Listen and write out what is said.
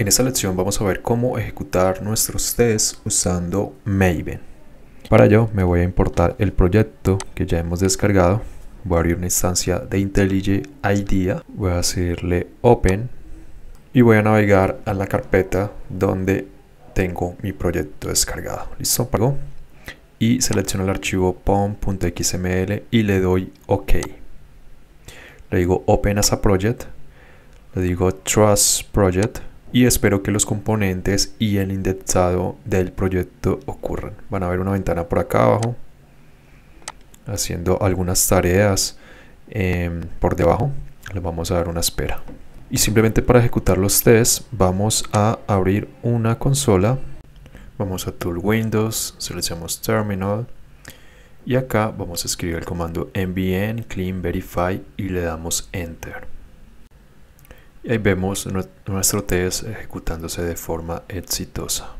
En esta lección vamos a ver cómo ejecutar nuestros tests usando Maven. Para ello me voy a importar el proyecto que ya hemos descargado. Voy a abrir una instancia de IntelliJ IDEA. Voy a hacerle Open y voy a navegar a la carpeta donde tengo mi proyecto descargado. ¿Listo? Y selecciono el archivo pom.xml y le doy OK. Le digo Open as a project. Le digo Trust Project y espero que los componentes y el indexado del proyecto ocurran. Van a ver una ventana por acá abajo haciendo algunas tareas em, por debajo. Le vamos a dar una espera. Y simplemente para ejecutar los tests vamos a abrir una consola. Vamos a Tool Windows, seleccionamos Terminal y acá vamos a escribir el comando nvn clean verify y le damos Enter. Y ahí vemos nuestro test ejecutándose de forma exitosa.